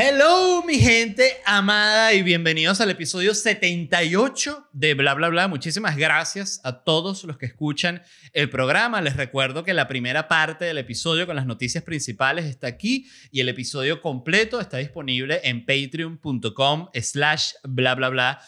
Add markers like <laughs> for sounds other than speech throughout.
Hello, mi gente amada y bienvenidos al episodio 78 de Bla Bla Bla. Muchísimas gracias a todos los que escuchan el programa. Les recuerdo que la primera parte del episodio con las noticias principales está aquí y el episodio completo está disponible en patreon.com slash bla bla bla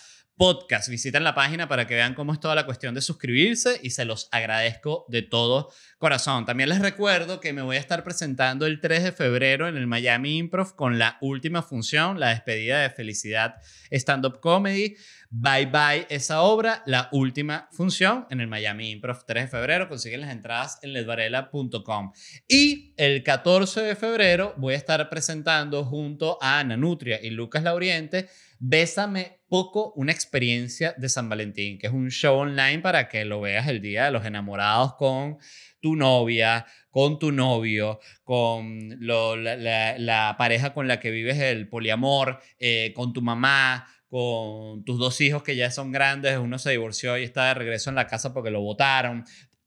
podcast. Visitan la página para que vean cómo es toda la cuestión de suscribirse y se los agradezco de todo corazón. También les recuerdo que me voy a estar presentando el 3 de febrero en el Miami Improv con la última función, la despedida de Felicidad Stand Up Comedy. Bye bye esa obra, la última función en el Miami Improv 3 de febrero. Consiguen las entradas en ledvarela.com. Y el 14 de febrero voy a estar presentando junto a Ana Nutria y Lucas Lauriente Bésame poco una experiencia de San Valentín, que es un show online para que lo veas el día de los enamorados con tu novia, con tu novio, con la, pareja con la que vives el poliamor, eh, con tu mamá, con tus dos hijos que ya son grandes, uno se divorció y está de regreso en la casa porque lo votaron.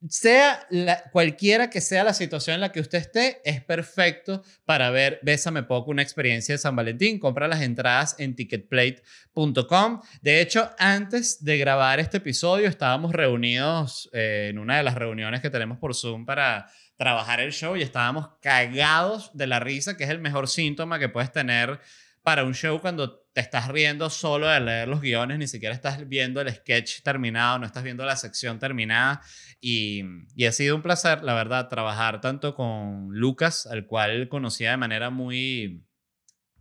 Sea cualquiera que sea la situación en la que usted esté, es perfecto para ver Bésame Poco, una experiencia de San Valentín. Compra las entradas en ticketplate.com. De hecho, antes de grabar este episodio, estábamos reunidos eh, en una de las reuniones que tenemos por Zoom para trabajar el show y estábamos cagados de la risa, que es el mejor síntoma que puedes tener para un show cuando te estás riendo solo de leer los guiones, ni siquiera estás viendo el sketch terminado, no estás viendo la sección terminada. Y, ha sido un placer, la verdad, trabajar tanto con Lucas, al cual conocía de manera muy...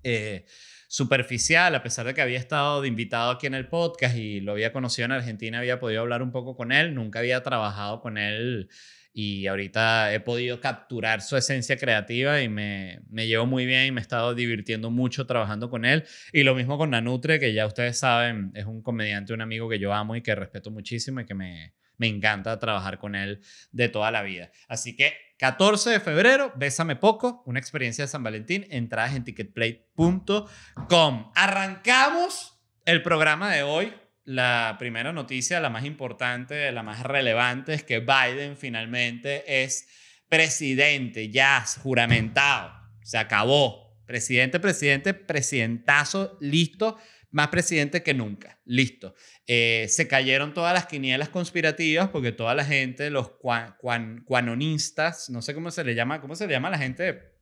Eh, superficial, a pesar de que había estado de invitado aquí en el podcast y lo había conocido en Argentina, había podido hablar un poco con él, nunca había trabajado con él y ahorita he podido capturar su esencia creativa y me, me llevo muy bien y me he estado divirtiendo mucho trabajando con él. Y lo mismo con Nanutre, que ya ustedes saben, es un comediante, un amigo que yo amo y que respeto muchísimo y que me, me encanta trabajar con él de toda la vida. Así que 14 de febrero, Bésame Poco, una experiencia de San Valentín, entradas en ticketplay.com. Arrancamos el programa de hoy la primera noticia, la más importante, la más relevante, es que Biden finalmente es presidente, ya juramentado, se acabó. Presidente, presidente, presidentazo, listo, más presidente que nunca, listo. Eh, se cayeron todas las quinielas conspirativas porque toda la gente, los cuanonistas, no sé cómo se le llama, cómo se le llama a la gente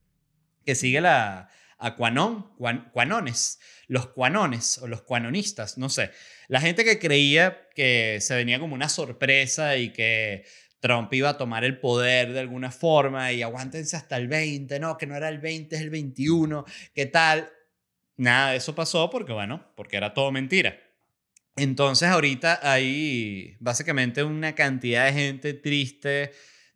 que sigue la, a cuanón, los cuanones o los cuanonistas, no sé. La gente que creía que se venía como una sorpresa y que Trump iba a tomar el poder de alguna forma y aguántense hasta el 20, no, que no era el 20, es el 21, ¿qué tal? Nada eso pasó porque, bueno, porque era todo mentira. Entonces ahorita hay básicamente una cantidad de gente triste,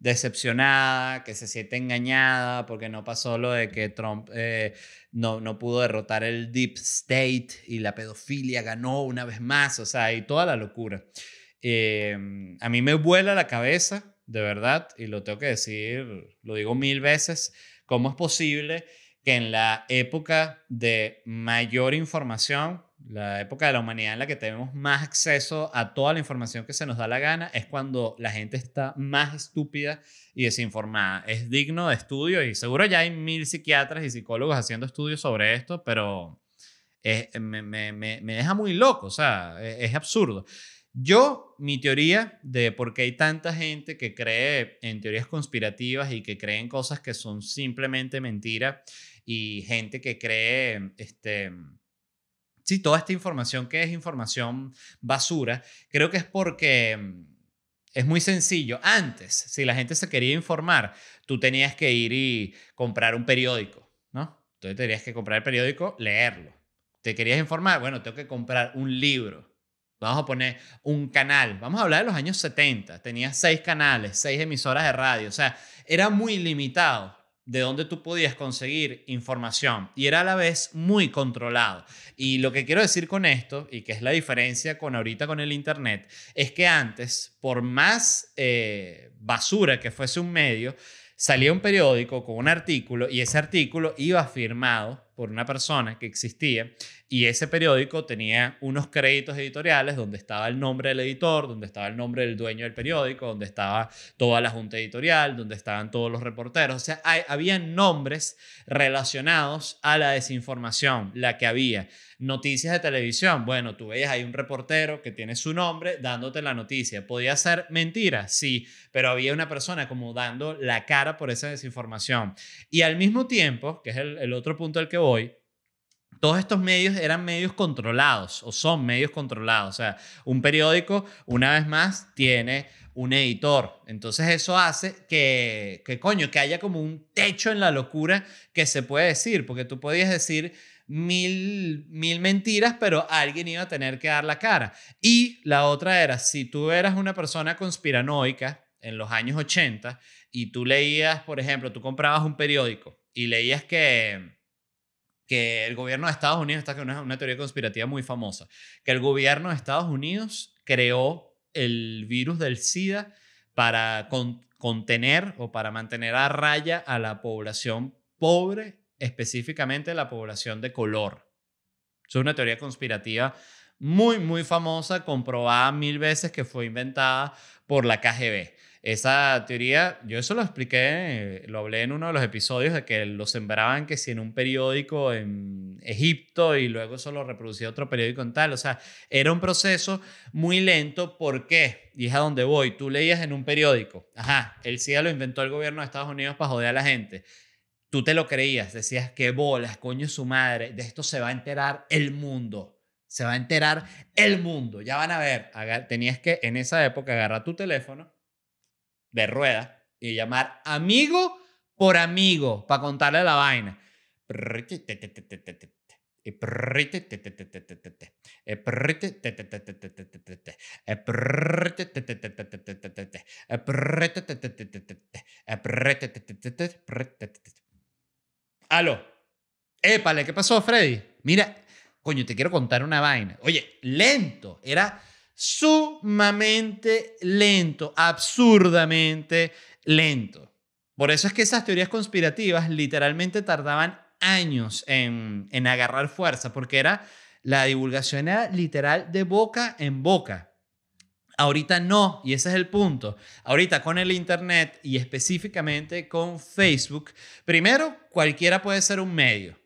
decepcionada, que se siente engañada porque no pasó lo de que Trump eh, no, pudo derrotar el Deep State y la pedofilia ganó una vez más, o sea, y toda la locura. Eh, a mí me vuela la cabeza, de verdad, y lo tengo que decir, lo digo mil veces, cómo es posible que en la época de mayor información la época de la humanidad en la que tenemos más acceso a toda la información que se nos da la gana es cuando la gente está más estúpida y desinformada. Es digno de estudio y seguro ya hay mil psiquiatras y psicólogos haciendo estudios sobre esto, pero me, deja muy loco, o sea, e, es, absurdo. Yo, mi teoría de por qué hay tanta gente que cree en teorías conspirativas y que cree en cosas que son simplemente mentira y gente que cree, este, sí, toda esta información que es información basura, creo que es porque mm, es muy sencillo. Antes, si la gente se quería informar, tú tenías que ir y comprar un periódico, ¿no? Entonces tenías que comprar el periódico, leerlo. ¿Te querías informar? Bueno, tengo que comprar un libro. Vamos a poner un canal. Vamos a hablar de los años 70. Tenía seis canales, seis emisoras de radio. O sea, era muy limitado de donde tú podías conseguir información y era a la vez muy controlado. Y lo que quiero decir con esto, y que es la diferencia con ahorita con el Internet, es que antes, por más eh, basura que fuese un medio, salía un periódico con un artículo y ese artículo iba firmado por una persona que existía y ese periódico tenía unos créditos editoriales donde estaba el nombre del editor, donde estaba el nombre del dueño del periódico, donde estaba toda la junta editorial, donde estaban todos los reporteros. O sea, había nombres relacionados a la desinformación, la que había. Noticias de televisión, bueno, tú veías hay un reportero que tiene su nombre dándote la noticia. ¿Podía ser mentira? Sí, pero había una persona como dando la cara por esa desinformación. Y al mismo tiempo, que es el, otro punto al que hoy, todos estos medios eran medios controlados o son medios controlados. O sea, un periódico, una vez más, tiene un editor. Entonces eso hace que, que coño, que haya como un techo en la locura que se puede decir, porque tú podías decir mil, mil mentiras, pero alguien iba a tener que dar la cara. Y la otra era, si tú eras una persona conspiranoica en los años 80 y tú leías, por ejemplo, tú comprabas un periódico y leías que que el gobierno de Estados Unidos, esta es una, teoría conspirativa muy famosa, que el gobierno de Estados Unidos creó el virus del SIDA para contener o para mantener a raya a la población pobre, específicamente la población de color. Es una teoría conspirativa muy, muy famosa, comprobada mil veces que fue inventada por la KGB. Esa teoría, yo eso lo expliqué, lo hablé en uno de los episodios de que lo sembraban que si en un periódico en Egipto y luego eso lo reproducía otro periódico en tal. O sea, era un proceso muy lento. ¿Por qué? Y es a donde voy. Tú leías en un periódico, ajá, el CIA lo inventó el gobierno de Estados Unidos para joder a la gente tú te lo creías, decías, qué bolas, coño su madre, de esto se va a enterar el mundo, se va a enterar el mundo, ya van a ver, tenías que en esa época agarrar tu teléfono, de rueda. y llamar amigo por amigo para contarle la vaina. Aló. Épale, ¿qué pasó, Freddy? Mira, coño, te quiero contar una vaina. Oye, lento. Era sumamente lento, absurdamente lento. Por eso es que esas teorías conspirativas literalmente tardaban años en, agarrar fuerza, porque era la divulgación era literal de boca en boca. Ahorita no, y ese es el punto. Ahorita con el Internet y específicamente con Facebook, primero, cualquiera puede ser un medio.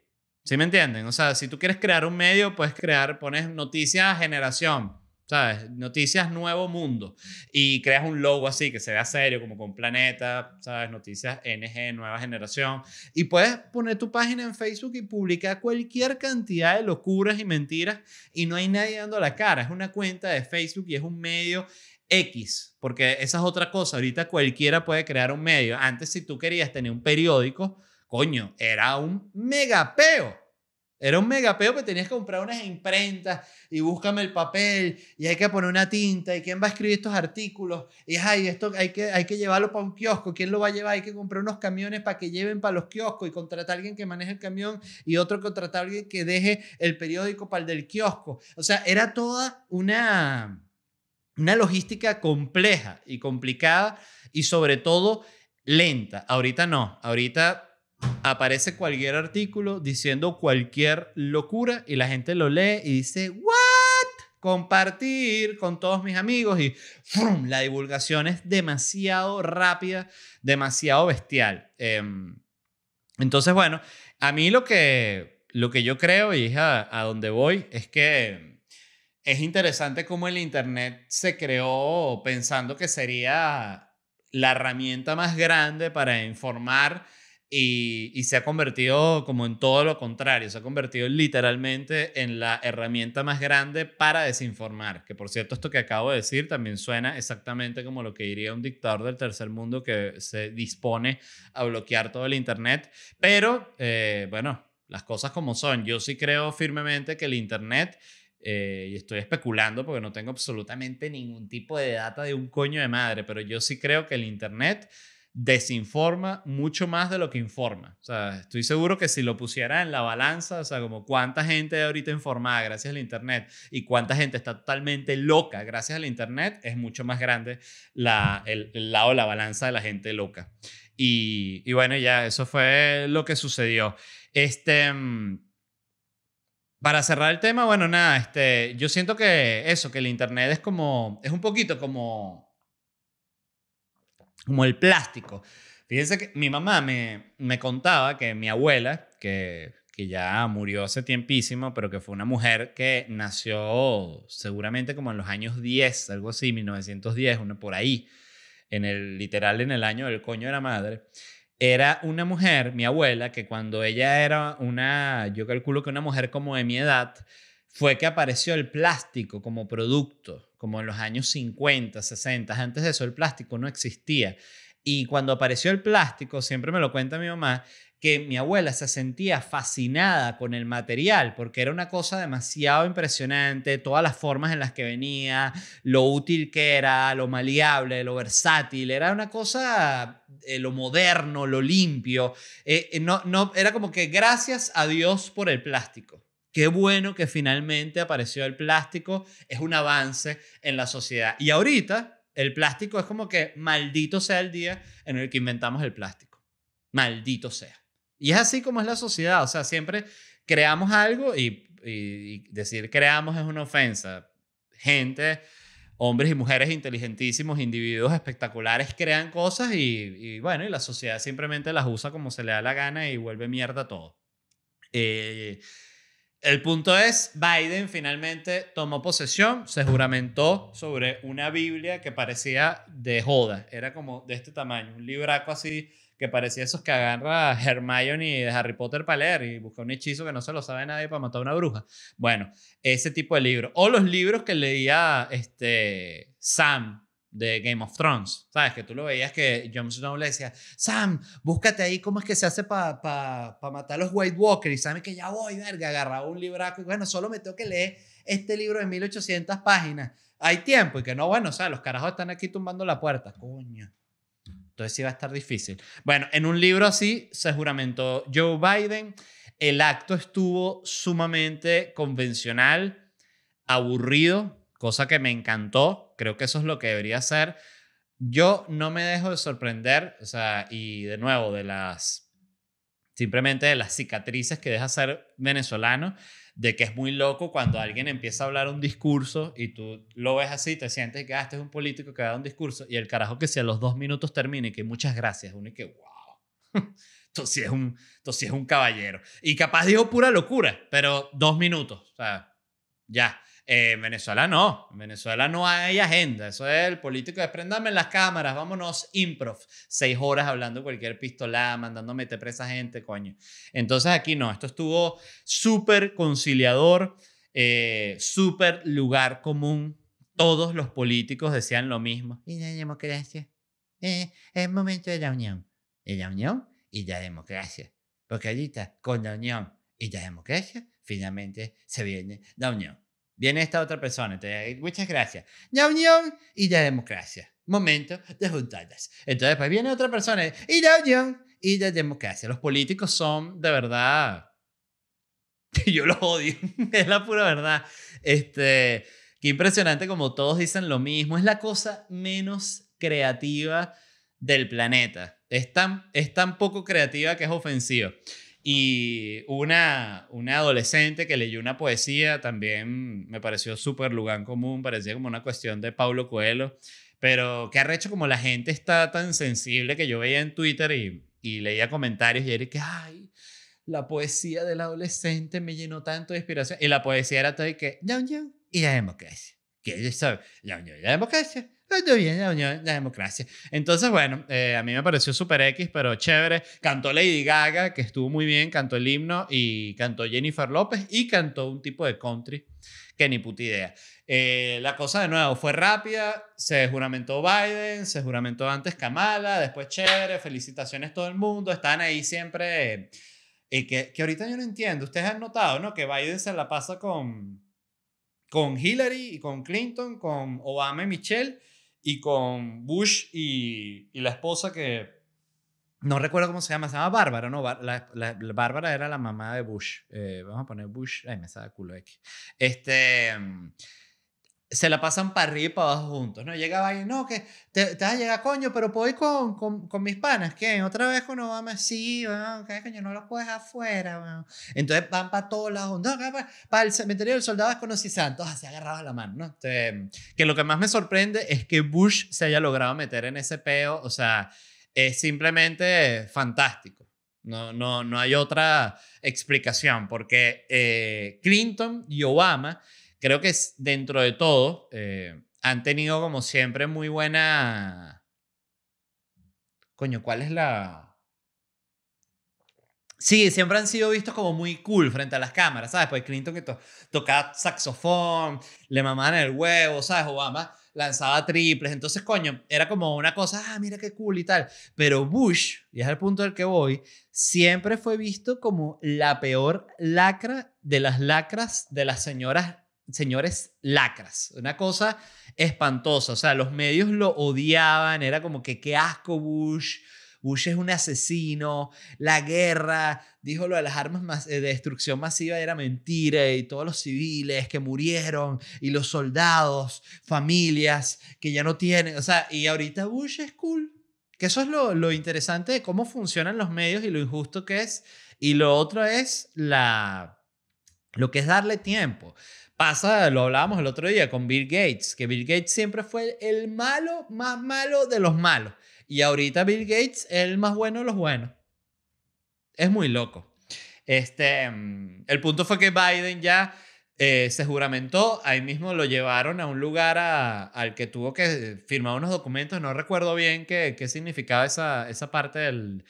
¿Sí me entienden? O sea, si tú quieres crear un medio, puedes crear, pones noticias generación ¿sabes? Noticias Nuevo Mundo. Y creas un logo así que se vea serio, como con Planeta, ¿sabes? Noticias NG, Nueva Generación. Y puedes poner tu página en Facebook y publicar cualquier cantidad de locuras y mentiras y no hay nadie dando la cara. Es una cuenta de Facebook y es un medio X, porque esa es otra cosa. Ahorita cualquiera puede crear un medio. Antes, si tú querías tener un periódico, coño, era un megapeo era un megapeo que pues tenías que comprar unas imprentas y búscame el papel y hay que poner una tinta y quién va a escribir estos artículos y ay, esto hay que, hay que llevarlo para un kiosco, quién lo va a llevar, hay que comprar unos camiones para que lleven para los kioscos y contratar a alguien que maneje el camión y otro contratar a alguien que deje el periódico para el del kiosco. O sea, era toda una, una logística compleja y complicada y sobre todo lenta. Ahorita no, ahorita aparece cualquier artículo diciendo cualquier locura y la gente lo lee y dice, ¿what? Compartir con todos mis amigos y la divulgación es demasiado rápida, demasiado bestial. Em, entonces, bueno, a mí lo que, lo que yo creo y es a, a donde voy es que es interesante cómo el Internet se creó pensando que sería la herramienta más grande para informar y, se ha convertido como en todo lo contrario, se ha convertido literalmente en la herramienta más grande para desinformar, que por cierto esto que acabo de decir también suena exactamente como lo que diría un dictador del tercer mundo que se dispone a bloquear todo el Internet, pero eh, bueno, las cosas como son, yo sí creo firmemente que el Internet... Eh, y estoy especulando porque no tengo absolutamente ningún tipo de data de un coño de madre, pero yo sí creo que el Internet desinforma mucho más de lo que informa. O sea, estoy seguro que si lo pusiera en la balanza, o sea, como cuánta gente ahorita informada gracias al Internet y cuánta gente está totalmente loca gracias al Internet, es mucho más grande la, el, lado de la balanza de la gente loca. Y, y, bueno, ya eso fue lo que sucedió. Este, mm, para cerrar el tema, bueno, nada, este, yo siento que eso, que el Internet es como, es un poquito como como el plástico. Fíjense que mi mamá me, me contaba que mi abuela, que, que ya murió hace tiempísimo, pero que fue una mujer que nació seguramente como en los años 10, algo así, 1910, por ahí, en el literal en el año del coño de la madre. Era una mujer, mi abuela, que cuando ella era una, yo calculo que una mujer como de mi edad, fue que apareció el plástico como producto como en los años 50, 60. Antes de eso el plástico no existía. Y cuando apareció el plástico, siempre me lo cuenta mi mamá, que mi abuela se sentía fascinada con el material, porque era una cosa demasiado impresionante, todas las formas en las que venía, lo útil que era, lo maleable, lo versátil, era una cosa, eh, lo moderno, lo limpio, eh, eh, no, no, era como que gracias a Dios por el plástico. Qué bueno que finalmente apareció el plástico, es un avance en la sociedad. Y ahorita el plástico es como que maldito sea el día en el que inventamos el plástico. Maldito sea. Y es así como es la sociedad, o sea, siempre creamos algo y, decir creamos es una ofensa. Gente, hombres y mujeres inteligentísimos, individuos espectaculares, crean cosas y, bueno, y la sociedad simplemente las usa como se le da la gana y vuelve mierda todo. Eh, el punto es, Biden finalmente tomó posesión, se juramentó sobre una Biblia que parecía de joda, era como de este tamaño, un libraco así que parecía esos que agarra Hermione de Harry Potter para leer y busca un hechizo que no se lo sabe nadie para matar a una bruja. Bueno, ese tipo de libro. O los libros que leía este, Sam de Game of Thrones, ¿sabes? Que tú lo veías que Jon Snow le decía, Sam, búscate ahí cómo es que se hace para para matar a los White Walkers. Y sabes que ya voy, verga, agarraba un libraco y bueno, solo me tengo que leer este libro de 1800 páginas. Hay tiempo y que no, bueno, o sea, los carajos están aquí tumbando la puerta, coño. Entonces sí va a estar difícil. Bueno, en un libro así se juramentó Joe Biden. El acto estuvo sumamente convencional, aburrido, cosa que me encantó, creo que eso es lo que debería ser. Yo no me dejo de sorprender, o sea, y de nuevo, de las, simplemente de las cicatrices que deja ser venezolano, de que es muy loco cuando alguien empieza a hablar un discurso y tú lo ves así, te sientes que ah, este es un político que da un discurso y el carajo que si a los dos minutos termine, que muchas gracias, uno y que wow. <laughs> Entonces sí es un, es un caballero. Y capaz dijo pura locura, pero dos minutos, o sea, ya en eh, Venezuela no, en Venezuela no hay agenda, eso es el político, en las cámaras, vámonos improv, seis horas hablando cualquier pistola mandándome meter presa gente, coño. Entonces aquí no, esto estuvo súper conciliador, eh, súper lugar común, todos los políticos decían lo mismo, y la democracia, eh, es momento de la unión, y la unión y la democracia, porque ahorita con la unión y la democracia finalmente se viene la unión. Viene esta otra persona, te muchas gracias. la unión y la democracia. Momento de juntadas. Entonces, pues viene otra persona y la unión y la democracia. Los políticos son de verdad. <laughs> Yo los odio, <laughs> es la pura verdad. Este, qué impresionante como todos dicen lo mismo. Es la cosa menos creativa del planeta. Es tan, es tan poco creativa que es ofensiva. Y una, una adolescente que leyó una poesía también me pareció súper lugar común, parecía como una cuestión de Paulo Coelho. Pero qué arrecho como la gente está tan sensible que yo veía en Twitter y, leía comentarios y era que, ay, la poesía del adolescente me llenó tanto de inspiración. Y la poesía era todo y que, ya, ya, y la que la unión y la democracia. la democracia. Entonces, bueno, eh, a mí me pareció súper X, pero chévere. Cantó Lady Gaga, que estuvo muy bien, cantó el himno y cantó Jennifer López y cantó un tipo de country que ni puta idea. Eh, la cosa de nuevo fue rápida, se juramentó Biden, se juramentó antes Kamala, después chévere, felicitaciones todo el mundo, están ahí siempre. y eh, que, que ahorita yo no entiendo, ustedes han notado, ¿no? Que Biden se la pasa con con Hillary y con Clinton, con Obama y Michelle y con Bush y, la esposa que no recuerdo cómo se llama, se llama Bárbara, ¿no? Bárbara era la mamá de Bush. Eh, vamos a poner Bush, ay, me sabe culo aquí. Este, se la pasan para arriba y para abajo juntos, ¿no? Llegaba ahí, no, que te, te vas a llegar, coño, pero puedo ir con, con, con mis panas, ¿qué? Otra vez con Obama, sí, ¿qué, coño, no lo puedes afuera, bueno. Entonces van para todos lados, no, para, el cementerio del soldado desconocido, santos, así agarrados la mano, ¿no? Este, que lo que más me sorprende es que Bush se haya logrado meter en ese peo, o sea, es simplemente fantástico. No, no, no hay otra explicación, porque eh, Clinton y Obama creo que dentro de todo eh, han tenido como siempre muy buena... Coño, ¿cuál es la...? Sí, siempre han sido vistos como muy cool frente a las cámaras, ¿sabes? Pues Clinton que tocaba saxofón, le mamaban el huevo, ¿sabes? Obama lanzaba triples, entonces, coño, era como una cosa, ah, mira qué cool y tal. Pero Bush, y es el punto del que voy, siempre fue visto como la peor lacra de las lacras de las señoras señores lacras, una cosa espantosa, o sea, los medios lo odiaban, era como que qué asco Bush, Bush es un asesino, la guerra, dijo lo de las armas eh, de destrucción masiva era mentira y todos los civiles que murieron y los soldados, familias que ya no tienen, o sea, y ahorita Bush es cool. Que eso es lo, lo interesante de cómo funcionan los medios y lo injusto que es. Y lo otro es la, lo que es darle tiempo. Pasa, lo hablábamos el otro día con Bill Gates, que Bill Gates siempre fue el malo más malo de los malos. Y ahorita Bill Gates es el más bueno de los buenos. Es muy loco. Este, mm, el punto fue que Biden ya eh, se juramentó, ahí mismo lo llevaron a un lugar al que tuvo que firmar unos documentos, no recuerdo bien qué, qué significaba esa, esa parte del,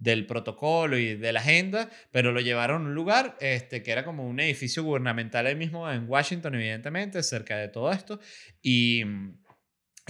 del protocolo y de la agenda, pero lo llevaron a un lugar este, que era como un edificio gubernamental ahí mismo en Washington, evidentemente, cerca de todo esto, y mm,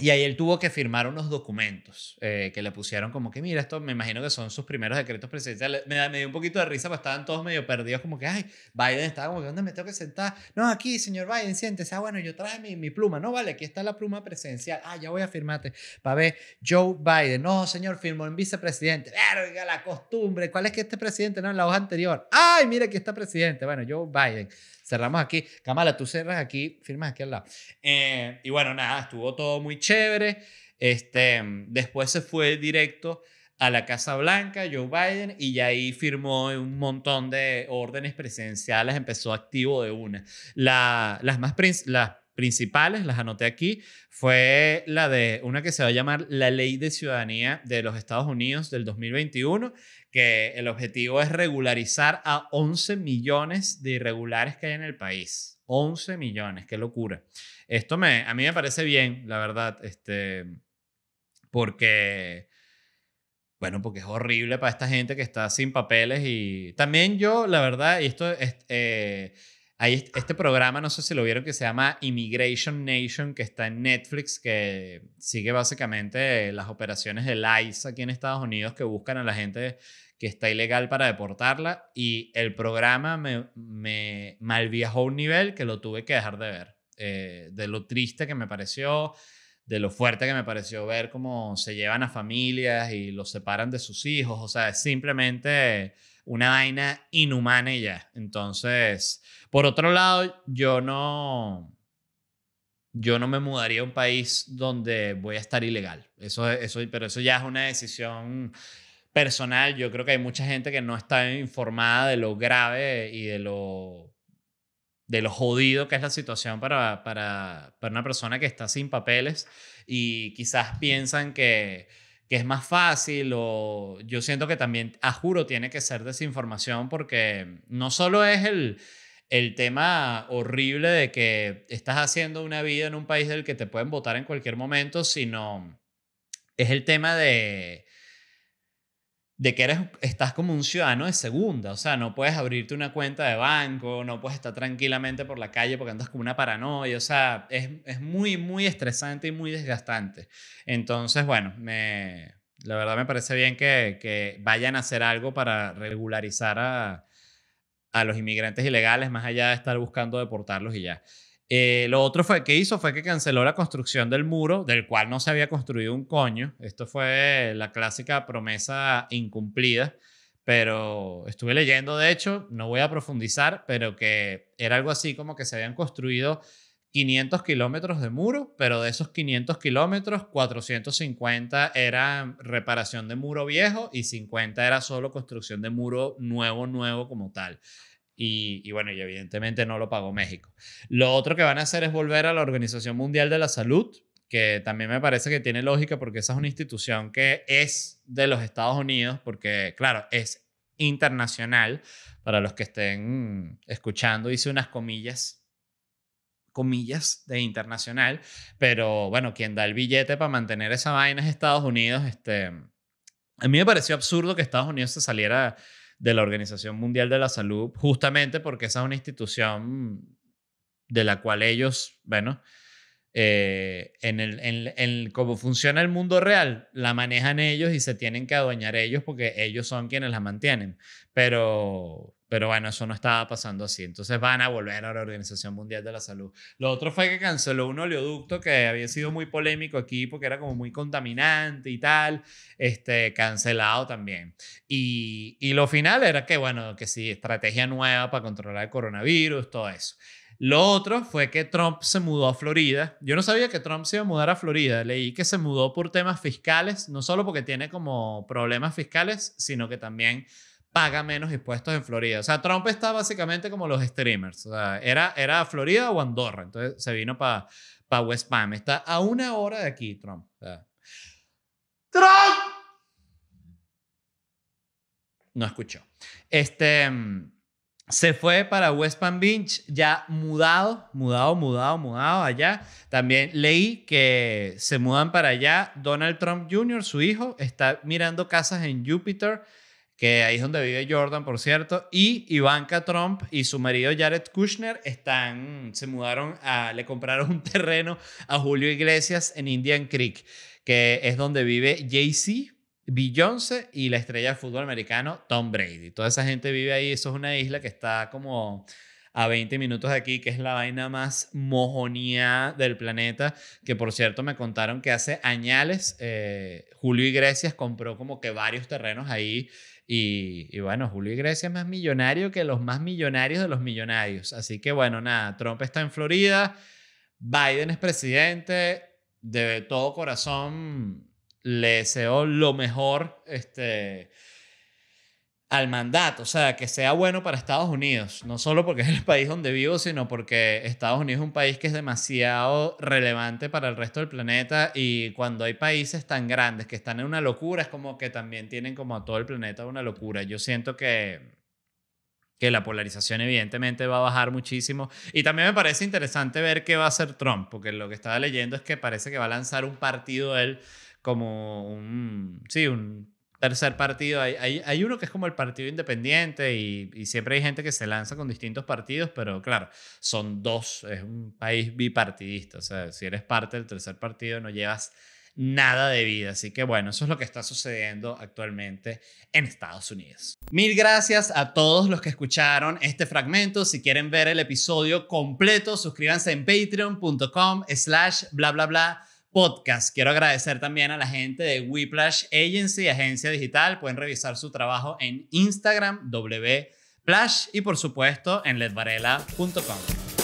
y ahí él tuvo que firmar unos documentos eh, que le pusieron como que, mira, esto me imagino que son sus primeros decretos presidenciales. Me, dio un poquito de risa, pues estaban todos medio perdidos, como que, ay, Biden estaba como que, ¿dónde me tengo que sentar? No, aquí, señor Biden, siéntese. Ah, bueno, yo traje mi, mi pluma. No, vale, aquí está la pluma presidencial. Ah, ya voy a firmarte. Para ver, Joe Biden. No, señor, firmó en vicepresidente. Verga, la costumbre. ¿Cuál es que este presidente? No, en la hoja anterior. Ay, mira, aquí está presidente. Bueno, Joe Biden cerramos aquí. Kamala, tú cerras aquí, firmas aquí al lado. Eh, y bueno, nada, estuvo todo muy chévere. Este, después se fue directo a la Casa Blanca, Joe Biden, y ya ahí firmó un montón de órdenes presidenciales, empezó activo de una. La, las, más, las principales, las anoté aquí, fue la de una que se va a llamar la Ley de Ciudadanía de los Estados Unidos del 2021, que el objetivo es regularizar a 11 millones de irregulares que hay en el país. 11 millones, qué locura. Esto me, a mí me parece bien, la verdad, este, porque, bueno, porque es horrible para esta gente que está sin papeles y también yo, la verdad, y esto es... Eh, hay este programa, no sé si lo vieron, que se llama Immigration Nation, que está en Netflix, que sigue básicamente las operaciones del ICE aquí en Estados Unidos, que buscan a la gente que está ilegal para deportarla. Y el programa me, me malviajó un nivel que lo tuve que dejar de ver. Eh, de lo triste que me pareció, de lo fuerte que me pareció ver cómo se llevan a familias y los separan de sus hijos. O sea, simplemente una vaina inhumana ya. Entonces, por otro lado, yo no yo no me mudaría a un país donde voy a estar ilegal. Eso, eso, pero eso ya es una decisión personal. Yo creo que hay mucha gente que no está informada de lo grave y de lo, de lo jodido que es la situación para, para, para una persona que está sin papeles y quizás piensan que que es más fácil o yo siento que también, a juro, tiene que ser desinformación porque no solo es el, el tema horrible de que estás haciendo una vida en un país del que te pueden votar en cualquier momento, sino es el tema de de que eres, estás como un ciudadano de segunda, o sea, no puedes abrirte una cuenta de banco, no puedes estar tranquilamente por la calle porque andas como una paranoia, o sea, es, muy, muy estresante y muy desgastante. Entonces, bueno, me, la verdad me parece bien que, que vayan a hacer algo para regularizar a, a los inmigrantes ilegales, más allá de estar buscando deportarlos y ya. Eh, lo otro fue, que hizo fue que canceló la construcción del muro, del cual no se había construido un coño. Esto fue la clásica promesa incumplida, pero estuve leyendo, de hecho, no voy a profundizar, pero que era algo así como que se habían construido 500 kilómetros de muro, pero de esos 500 kilómetros, 450 eran reparación de muro viejo y 50 era solo construcción de muro nuevo, nuevo como tal. Y, bueno, y evidentemente no lo pagó México. Lo otro que van a hacer es volver a la Organización Mundial de la Salud, que también me parece que tiene lógica porque esa es una institución que es de los Estados Unidos, porque claro, es internacional. Para los que estén escuchando, hice unas comillas comillas de internacional, pero bueno, quien da el billete para mantener esa vaina es Estados Unidos. Este, a mí me pareció absurdo que Estados Unidos se saliera de la Organización Mundial de la Salud, justamente porque esa es una institución de la cual ellos, bueno, eh, en el, en, cómo funciona el mundo real, la manejan ellos y se tienen que adueñar ellos porque ellos son quienes la mantienen. Pero, pero bueno, eso no estaba pasando así. Entonces van a volver a la Organización Mundial de la Salud. Lo otro fue que canceló un oleoducto que había sido muy polémico aquí porque era como muy contaminante y tal, este, cancelado también. Y, y lo final era que, bueno, que sí, estrategia nueva para controlar el coronavirus, todo eso. Lo otro fue que Trump se mudó a Florida. Yo no sabía que Trump se iba a mudar a Florida. Leí que se mudó por temas fiscales, no solo porque tiene como problemas fiscales, sino que también paga menos impuestos en Florida. O sea, Trump está básicamente como los streamers. O sea, era, era Florida o Andorra. Entonces se vino para West Palm. Está a una hora de aquí, Trump. ¡Trump! No escuchó. Este. Mm, se fue para West Palm Beach, ya mudado, mudado, mudado, mudado allá. También leí que se mudan para allá. Donald Trump Jr., su hijo, está mirando casas en Júpiter, que ahí es donde vive Jordan, por cierto. Y Ivanka Trump y su marido Jared Kushner están, se mudaron a, le compraron un <laughs> terreno a Julio Iglesias en Indian Creek, que es donde vive Jay-Z, Beyoncé y la estrella de fútbol americano Tom Brady. Toda esa gente vive ahí, eso es una isla que está como a 20 minutos de aquí, que es la vaina más mojonía del planeta, que por cierto me contaron que hace años eh, Julio Iglesias compró como que varios terrenos ahí y, y, bueno, Julio Iglesias es más millonario que los más millonarios de los millonarios. Así que bueno, nada, Trump está en Florida, Biden es presidente, de todo corazón le deseo lo mejor este, al mandato, o sea, que sea bueno para Estados Unidos, no solo porque <laughs> es el país donde vivo, sino porque Estados Unidos es un país que es demasiado relevante para el resto del planeta y cuando hay países tan grandes que están en una locura, es como que también tienen como a todo el planeta una locura. Yo siento que que la polarización evidentemente va a bajar muchísimo. Y también me parece interesante ver qué va a hacer Trump, porque lo que estaba leyendo es que parece que va a lanzar un partido él como un, sí, un tercer partido. Hay, uno que es como el partido independiente y, y, siempre hay gente que se lanza con distintos partidos, pero claro, son dos, es un país bipartidista. O sea, si eres parte del tercer partido no llevas nada de vida. Así que bueno, eso es lo que está sucediendo actualmente en Estados Unidos. Mil gracias a todos los que escucharon este fragmento. Si quieren ver el episodio completo, suscríbanse en patreon.com slash bla bla bla podcast. Quiero agradecer también a la gente de Whiplash Agency, agencia digital. Pueden revisar su trabajo en Instagram, wplash y por supuesto en ledvarela.com.